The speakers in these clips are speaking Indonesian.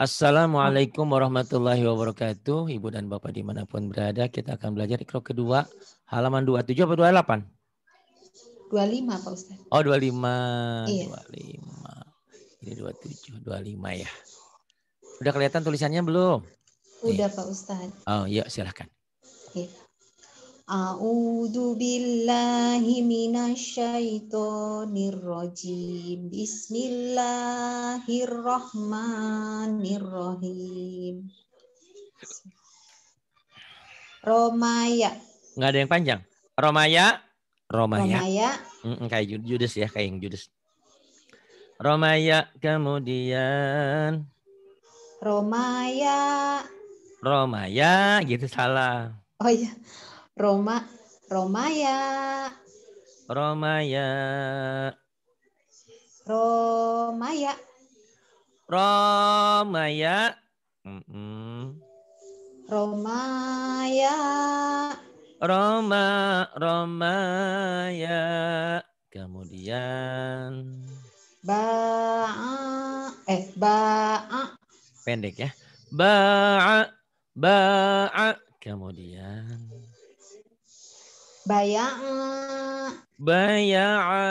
Assalamualaikum warahmatullahi wabarakatuh. Ibu dan Bapak dimanapun berada, kita akan belajar ikro kedua, halaman 27 atau 28? 25 Pak Ustaz. Oh 25, iya. 25. Ini 27, 25 ya. Udah kelihatan tulisannya belum? Udah Nih. Pak Ustaz. Oh iya silahkan. Iya. A'udzu billahi minasyaitonir rajim. Bismillahirrahmanirrahim. Romaya nggak ada yang panjang Romaya Romaya, Romaya. Mm -mm, kayak Judas ya kayak yang Judas Romaya kemudian Romaya Romaya gitu salah Oh iya Roma Romaya. Romaya. Romaya. Romaya. Mm -mm. Romaya. Roma Romaya. Kemudian ba eh ba pendek ya. ba ba kemudian Baya'a. Baya'a.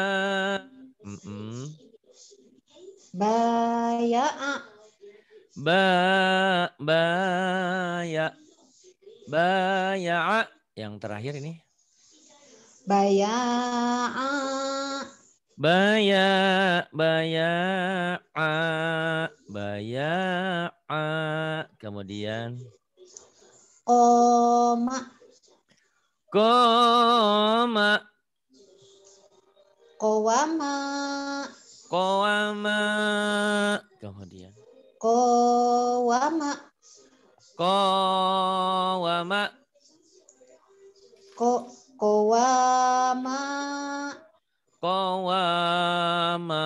Baya'a. Ba Baya'a. Yang terakhir ini. Baya'a. Baya baya'a. Baya'a. Kemudian Koma. Koma. koma, koma, Kemudian. koma, koma, Ko koma, Kowama.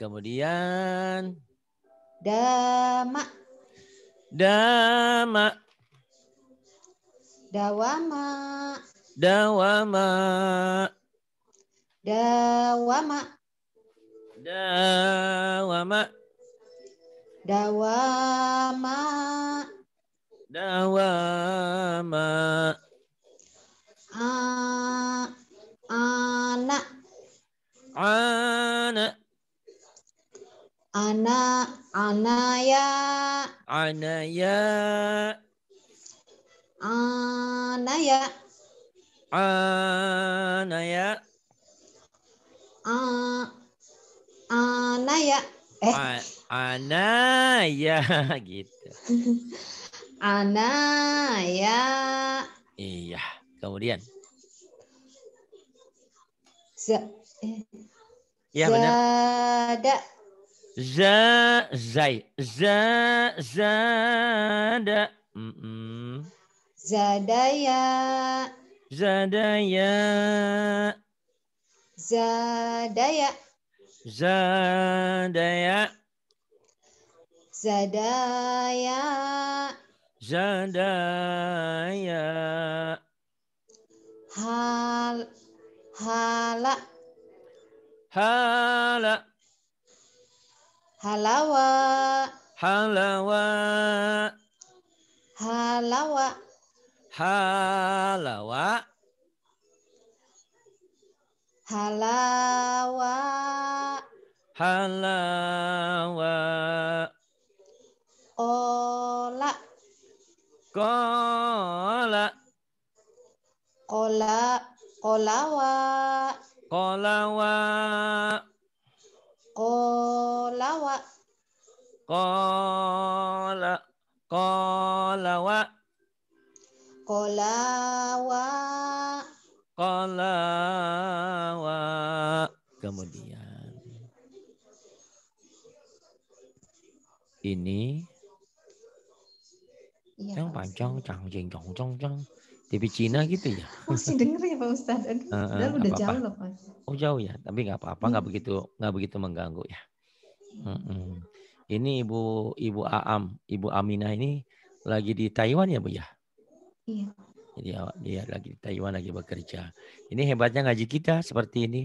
Kemudian. Dama. Dama. Dawama. Dawama. Dawama. Dawama. Dawama. Dawama. anak, anak, Ana. Ana anaya. Anaya. Anaya. Anaya. Uh, anaya. Eh. Anaya gitu. Anaya. Iya. Kemudian. Z eh. Ya, Zada. benar. Za, zai. Za, zada. Mm -mm. Zadaya. Zadaya. Zadaya. Zadaya. Zadaya. Zadaya. Hal. Hala. Hala. Halawa. Halawa. Halawa. Halawa. Halawa. Halawa. Ola. Kola. Kola. Kolawa. Kolawa. Kolawa. Kola. Kolawa. Kolawa. Kolawa. Kemudian. Ini. Ya, yang panjang, cangjeng, jongjong, jong. TV Cina gitu ya. Masih denger ya Pak Ustadz. uh, uh, udah apa -apa. jauh loh Pak. Oh jauh ya, tapi nggak apa-apa, nggak hmm. begitu nggak begitu mengganggu ya. Hmm. hmm. Ini ibu ibu Aam, ibu Aminah ini lagi di Taiwan ya bu ya? Iya. Jadi dia lagi Taiwan lagi bekerja. Ini hebatnya ngaji kita seperti ini.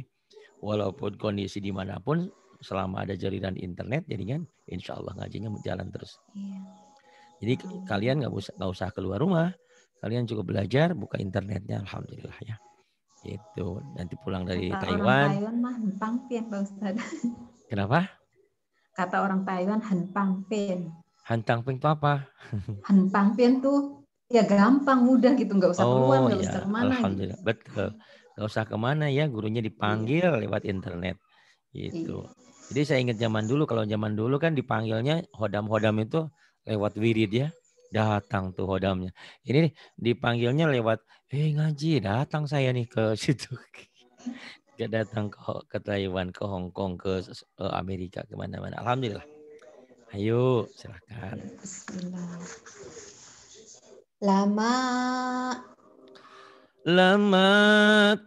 Walaupun kondisi dimanapun, selama ada jaringan internet, jadinya insya Allah ngajinya berjalan terus. Iya. Jadi kalian nggak usah nggak usah keluar rumah, kalian cukup belajar, buka internetnya, alhamdulillah ya. Itu nanti pulang dari Kata Taiwan. Taiwan mah hempang pin Pak Ustaz. Kenapa? Kata orang Taiwan hentang pin. Hantang ping apa? Hentang pin tuh ya gampang mudah gitu nggak usah oh, keluar nggak ya. usah kemana gitu. alhamdulillah gitu. betul nggak usah kemana ya gurunya dipanggil iya. lewat internet gitu iya. jadi saya ingat zaman dulu kalau zaman dulu kan dipanggilnya hodam-hodam itu lewat wirid ya datang tuh hodamnya ini dipanggilnya lewat eh ngaji datang saya nih ke situ ke datang ke, ke Taiwan ke Hong Kong ke eh, Amerika kemana-mana alhamdulillah ayo silahkan iya, Bismillah. Lama. Lama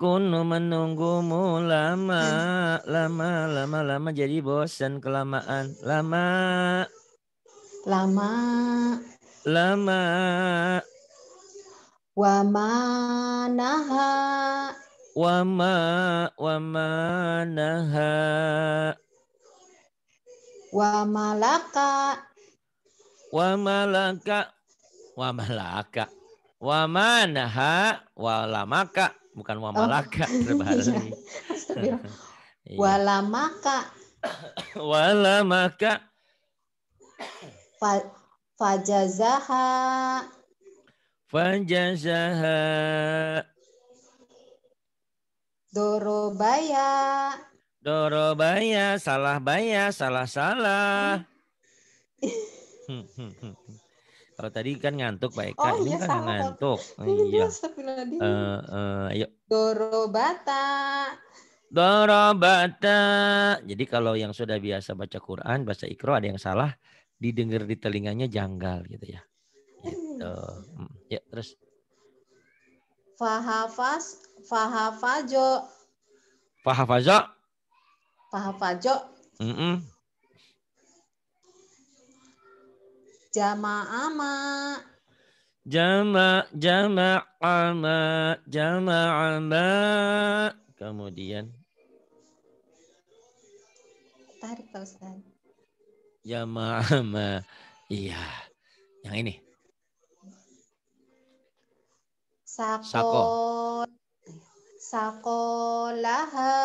kuno menunggumu lama lama lama lama jadi bosan kelamaan lama lama lama wamanaha wama wamanaha wamalaka wamalaka wa malaka. Wa manaha wa lamaka. Bukan wa oh. malaka. Oh. Iya. walamaka, iya. Wa lamaka. Wa lamaka. Fajazaha. Fajazaha. Dorobaya. Dorobaya, salah baya, salah salah. Hmm. Hmm, hmm, kalau tadi kan ngantuk Pak Eka, oh, ini iya, kan sama. ngantuk. Iya. Uh, uh, ayo. Dorobata. Dorobata. Jadi kalau yang sudah biasa baca Quran, baca Iqro ada yang salah, didengar di telinganya janggal gitu ya. Gitu. Mm, ya, terus. Fahafas fahafajo. Fahafajo. Fahafajo. Mm -mm. Jama'ama. ma. Jama' jamaah ma. jamaah ma. Kemudian. Tarik Pak Ustaz. Jama'ama. ma. Iya. Yang ini. Sako. Sako. Sakolaha.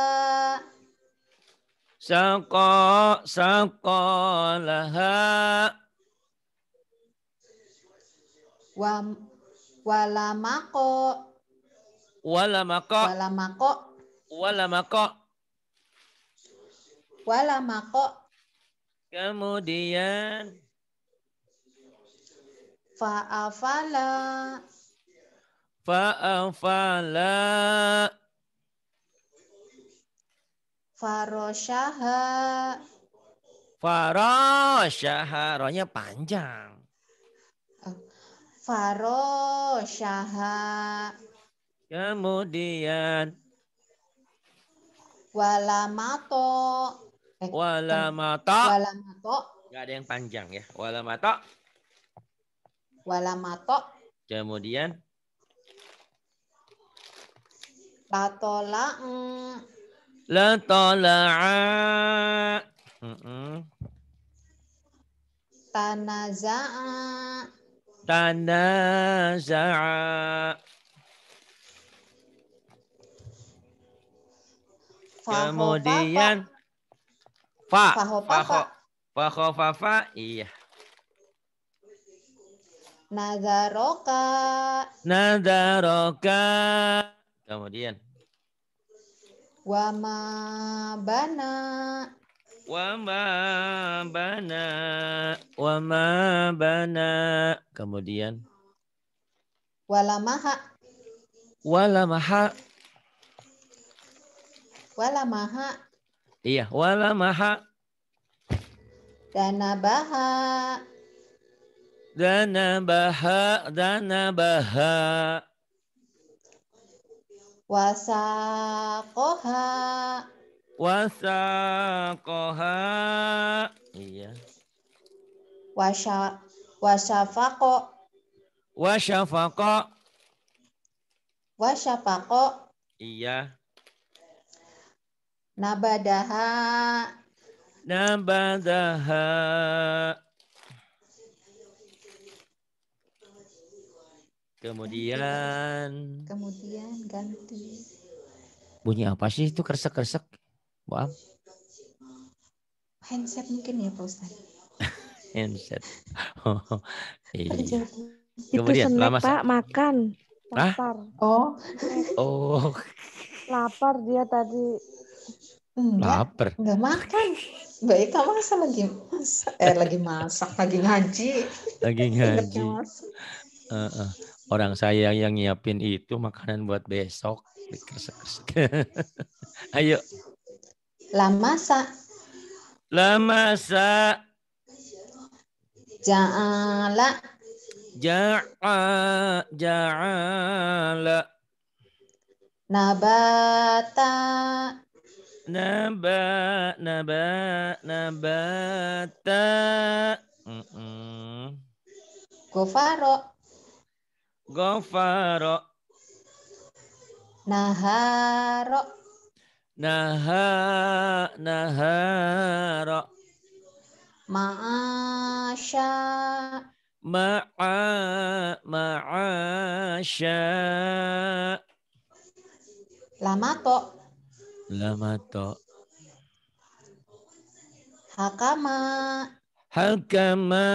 Sako, sakolaha. Wa walamako walamako walamako walamako walamako kemudian fa'afala fa'afala farosyaha farosyaha rohnya panjang Faro Syaha. Kemudian walamato. Eh, walamato. Eh, walamato. Gak ada yang panjang ya. Walamato. Walamato. Kemudian Latola. Latola. Mm -mm. Tanaza'a tanaza'a Kemudian fa fa fa fa fa iya. nazaroka nazaroka Kemudian. Wama bana. Wama bana. Wama bana. Kemudian. Walamaha. Walamaha. Walamaha. Iya, walamaha. Danabaha. Danabaha, danabaha. Wasakoha wasaqaha iya Wasa wasafaqo wasafaqo wasafaqo iya nabadaha nabadaha kemudian kemudian ganti bunyi apa sih itu kersek kersek Maaf. Handset mungkin ya Pak Ustaz. Handset. Oh, iya. Itu Kemudian, snack, lama, Pak, makan. Lapar. Oh. Oh. Lapar dia tadi. Enggak, Laper. Enggak makan. Baik, Ika masa lagi masak, eh lagi masak, lagi ngaji. Lagi ngaji. Uh, uh. Orang saya yang nyiapin itu makanan buat besok. kersek Ayo, Lamasa. Lamasa. Ja'ala. Ja'a ja'ala. Nabata. Naba naba nabata. Mm Gofaro. Gofaro. Naharo naha nahara ma'asha ma'a ma'asha lama to lama to hakama hakama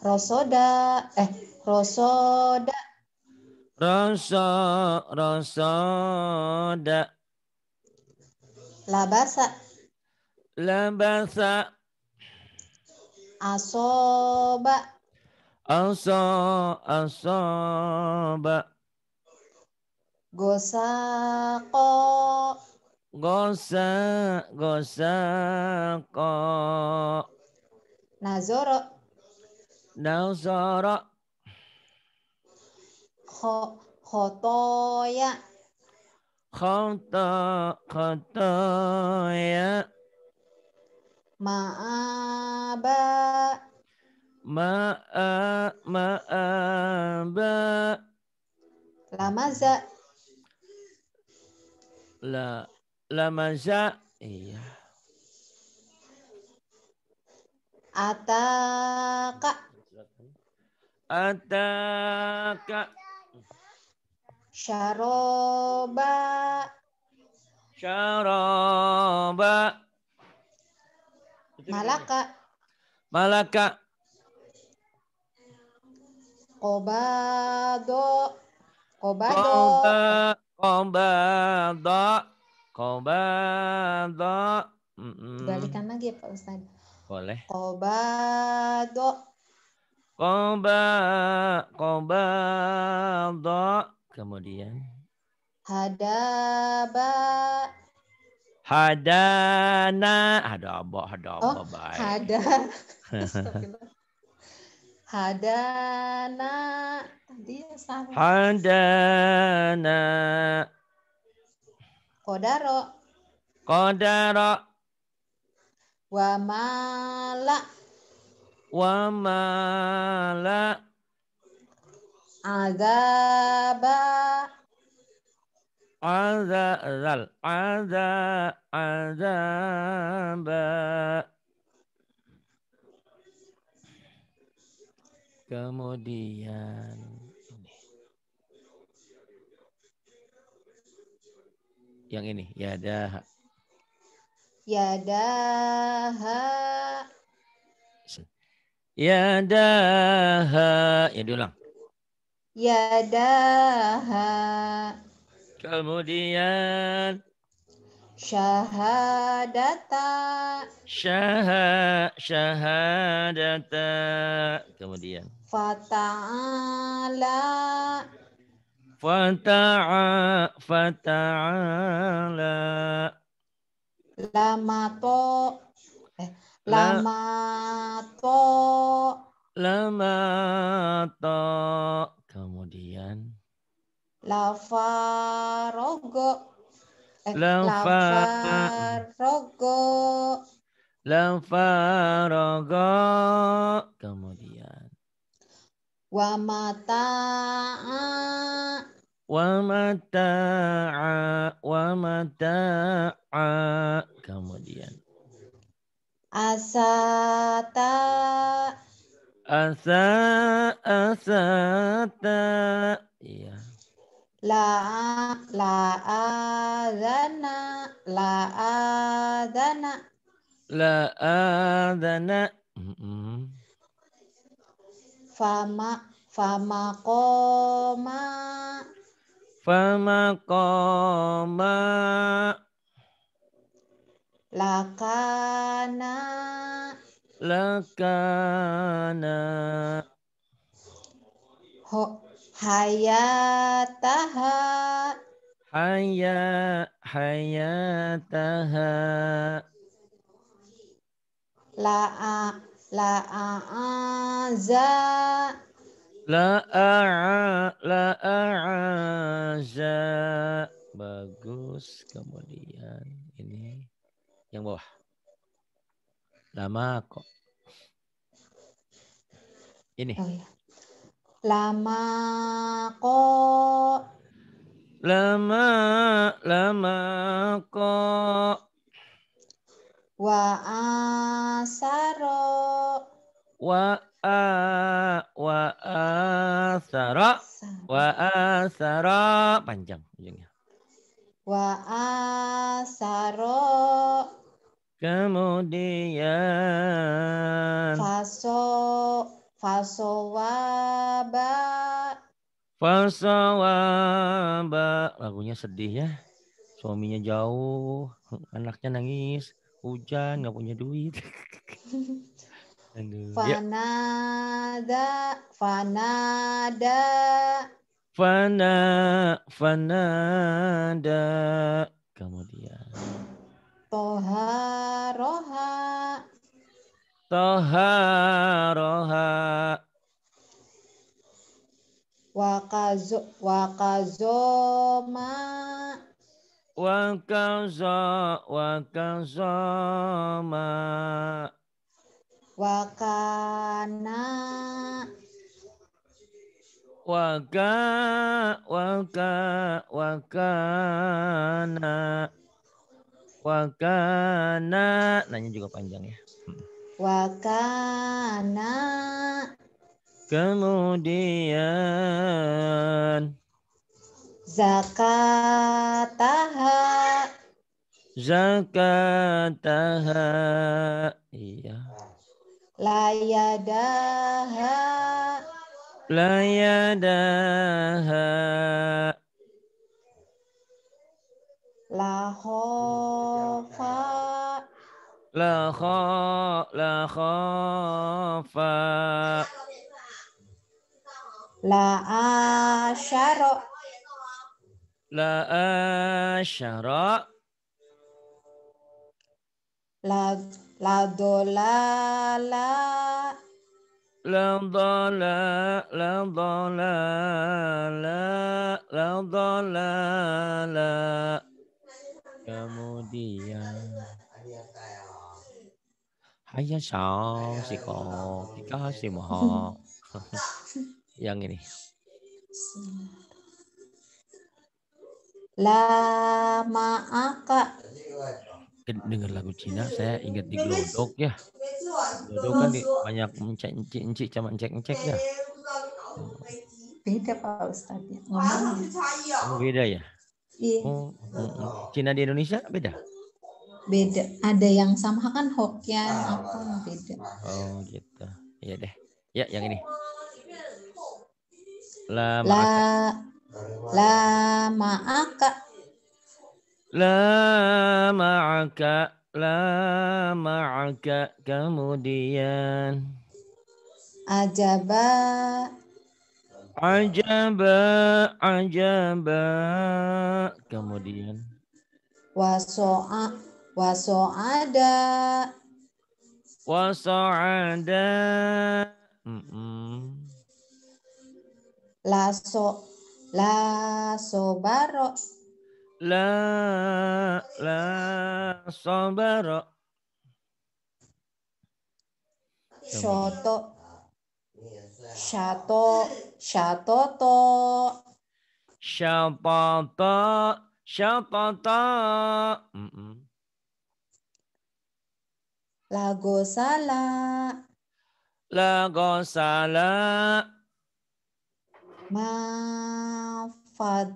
rosoda eh rosoda Rasa, rasa, rosoda. Labasa. Labasa. Asoba. Aso asoba. Gosako. Gosa gosako. Nazoro. Nazoro khotoya khoto khotoya ma'aba ma'a ma'aba lamaza la lamaza iya ataka ataka Syaroba. Syaroba. Malaka. Malaka. Kobado. Kobado. Kobado. Kobado. Mm -mm. Balikan lagi ya Pak Ustaz. Boleh. Kobado. Koba, kobado. Kemudian hadaba hadana hadaba hadaba oh, baik. Hada. hadana tadi salah. Hadana Kodaro. Kodaro. Wamala. Wamala azaba azal aza azaba kemudian yang ini ya dah ya dah ya dah ya diulang yadaha kemudian syahadata syaha syahadata kemudian fata'ala fata'a fata'ala lama to eh, lama to lama to Kemudian lafarogo eh, lava rogo kemudian wamata, wamata, wamata, kemudian asata Asa asata. Iya. La la adana la adana. La adana. Mm -mm. Fama fama koma. Fama koma. Lakana lakana Ho, hayataha haya hayataha la'a la'aza la'a la'aza bagus kemudian ini yang bawah Lama kok. Ini. Oh, iya. Lama kok. Lama, lama kok. Wa asaro. Wa a wa asaro. wa asaro. panjang ujungnya wa asaro. Kemudian faso faso waba lagunya sedih ya. Suaminya jauh, anaknya nangis, hujan, nggak punya duit. Ya. fanada, fanada, fana, fanada. Kemudian Toha roha. Toha roha. Wakazo wakazoma. Wakazo wakazoma. Wakana. Waka waka wakana. Wakana. Nanya juga panjang ya. Hmm. Wakana. Kemudian. Zakataha. Zakataha. Iya. Layadaha. Layadaha. لا خافا لا خا لا خافا لا أشر لا أشر لا لا ضلالا لا ضلال لا ضلال لا ضلال kemudian hanya sang si kok si mohon yang ini lama aka dengar lagu Cina saya ingat di glodok ya glodok kan di, banyak mencek encik encik cuman encek encek ya beda pak ustadz ya. ngomong beda ya Iya. Oh, mm, mm. Cina di Indonesia beda? Beda. Ada yang sama kan Hokkien ah, apa beda. Oh gitu. Iya deh. Ya yang ini. La la la ma'aka. La ma'aka. La ma'aka. Kemudian. Ajaba ajaba ajaba kemudian wasoa wasoada wasoada mm -mm. laso la sobaro la la sobaro shoto Sha to, sha to to. Sha pa ta, sha pa ta. La gozala. La gozala. Ma fad,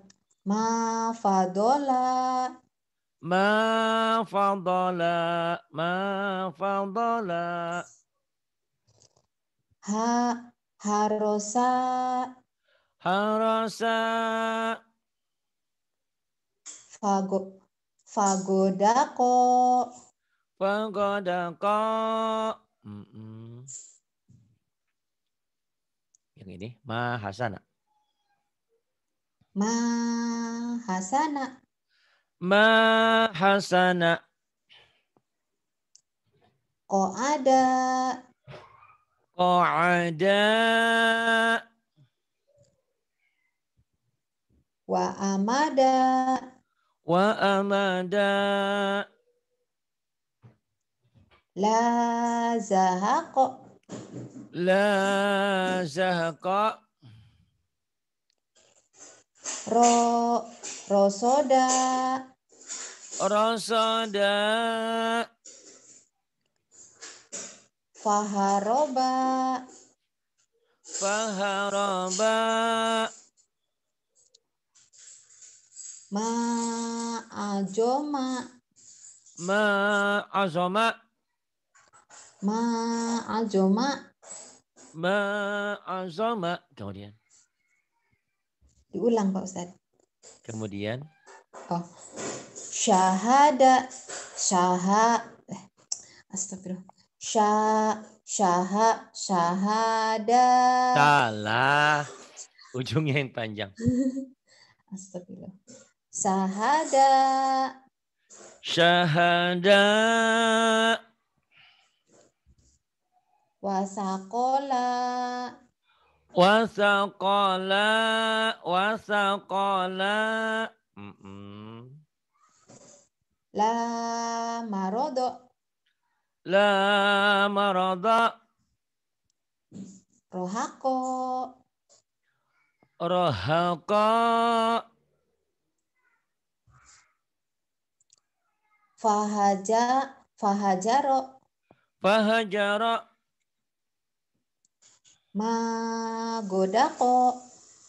ma fadola. ma فضل ما فضل ha Harosa. Harosa. Fago, fagodako. Fagodako. Mm -mm. Yang ini mahasana. Mahasana. Mahasana. Ko ada. Qa'ada. Wa amada. Wa amada. La zahaqa. La zahaqa. Ro rosoda. Rosoda. Faharoba. Faharoba. Ma'ajoma. Ma'ajoma. Ma'ajoma. Ma'ajoma. Kemudian. Diulang Pak Ustadz. Kemudian. Oh. Syahada. Syaha. Eh, astagfirullah Syah, syaha, syahada. Salah. Ujungnya yang panjang. Astagfirullah. syahada Syahada. Wasakola. Wasakola. Wasakola. Mm -mm. La marodo. La marada. Rohako. Rohako. Fahaja. Fahajaro. Fahajaro. Ma godako.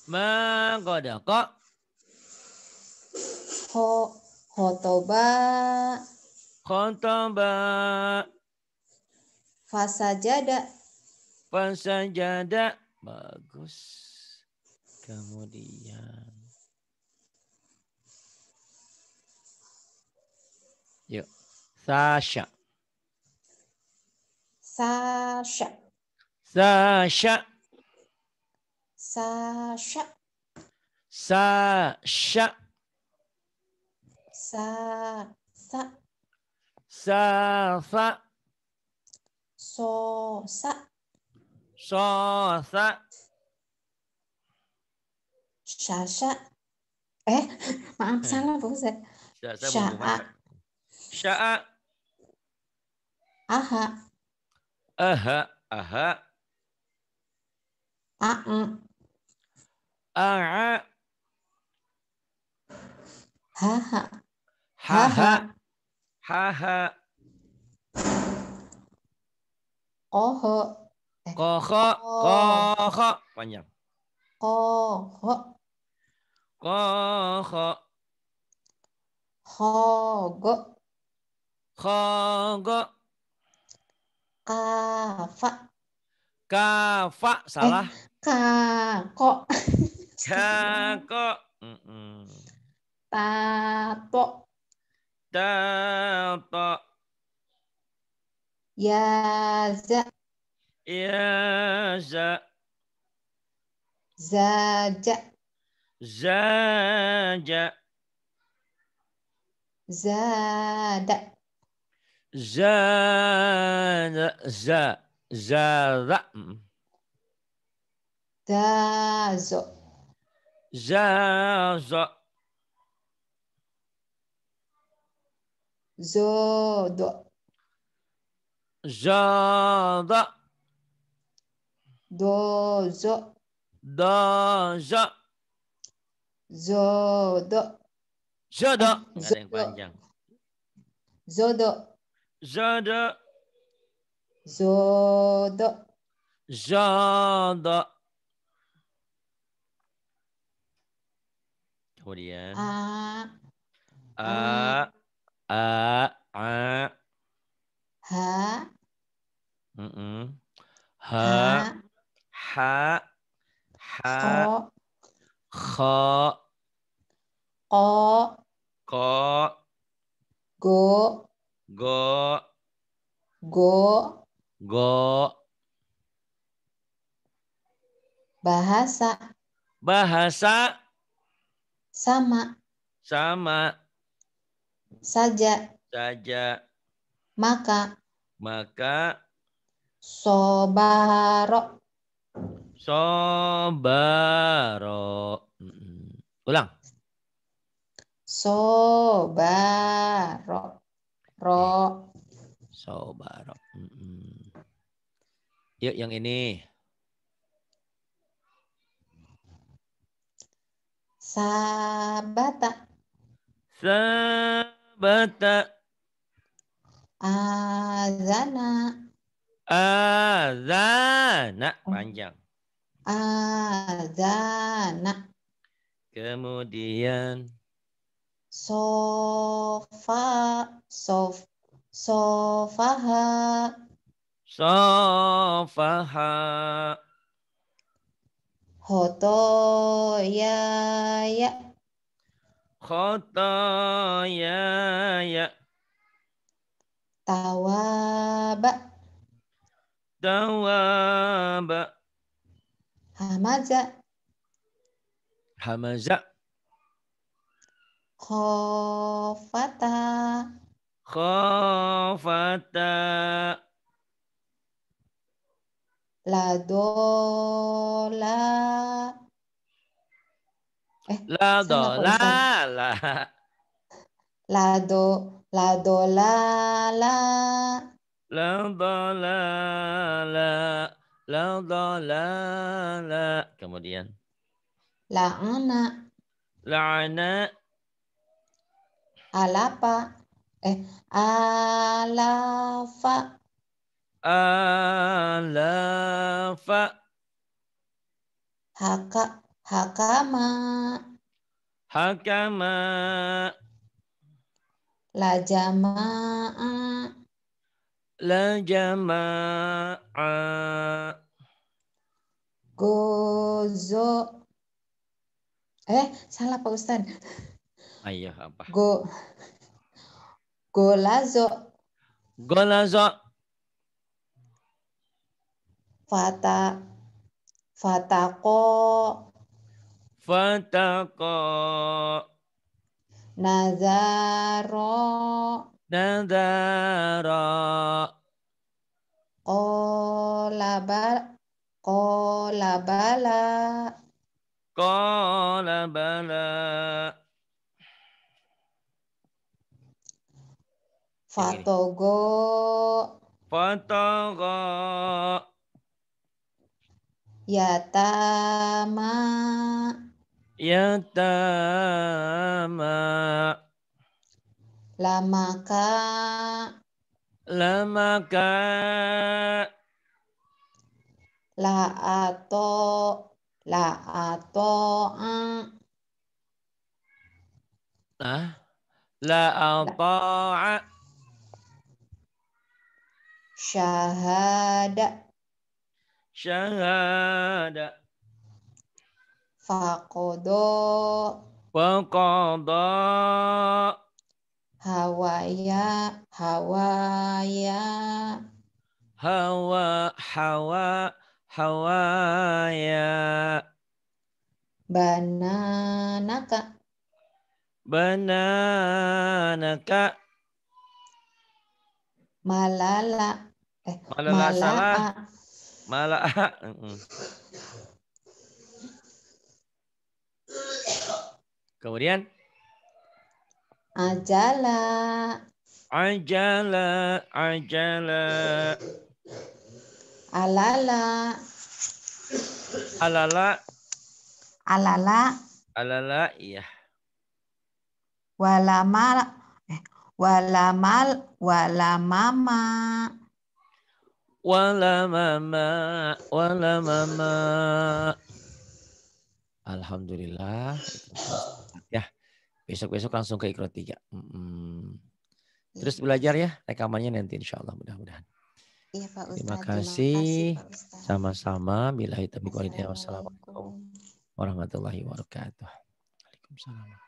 Ma godako. Ho. Hotoba. Hotoba fasa fasa Fasajada. Bagus. Kemudian. Yuk. Sasha. Sasha. Sasha. Sasha. Sasha. Sasha. Sa. Sasha. so sa so sa Syasha. Eh, maaf salah Bu Ustaz. Sya'a. Sya'a. Aha. Aha. Aha. a ừ. a, Ha ha. Ha ha. Ha ha. Koho. Eh, koho. Koho. Panjang. Koho. Koho. Hogo. Hogo. Kafa. Kafa. Salah. Eh, kako. kako. Mm -mm. Tato. Tato. يا ز يا ز زاج زاج زاد زاد زاد زاد زازو زازو زودو じゃだ。どうぞ。だじゃ。Zodo. Jada. Zodo. Ada yang panjang. Zodo. Jada. Zodo. Jada. Kemudian. A. A. A. A. a. Ha, mm -mm. ha, ha, ha Kh Ko Ko Go Go Go Go Bahasa Bahasa sama sama saja saja maka maka sobaro. Sobaro. Ulang. Sobaro. Ro. Sobaro. Yuk yang ini. Sabata. Sabata. Azana. Azana. Oh. Panjang. Azana. Kemudian. Sofa. Sof, sofaha. Sofaha. Khotoyaya. ya Tawaba. Tawaba. Hamaza. Hamaza. Khofata. Khofata. Ladola. Eh, Ladola. Salah, La do la do la la. La do la la. La do la la. Kemudian. La ana. Alapa. Eh, alafa. Alafa. Haka, hakama. Hakama. La jama'a. La jama'a. Gozo. Eh, salah Pak Ustaz. Ayo ah, iya, apa? Go. Golazo. Golazo. Fata. Fatako. Fatako. Nazaro. Nazaro. Kolabal. Kolabala. Kolabala. Fatogo. Fatogo. Yatama yatama lamaka lamaka la'ato la'ato ah ato syahada syahada Fakodo. Fakodo. Hawaya. Hawaya. Hawa. Hawa. Hawaya. Bananaka. Bananaka. Malala. Eh, malala. Malala. Malala. Kemudian ajala ajala ajala alala alala alala alala iya walamal eh, walamal walamama walamama walamama alhamdulillah Besok-besok langsung ke ikro tiga. Hmm. Terus iya. belajar ya rekamannya nanti insya Allah mudah-mudahan. Iya, Pak Terima kasih. Sama-sama. Bila hitam Wassalamualaikum warahmatullahi wabarakatuh. Waalaikumsalam.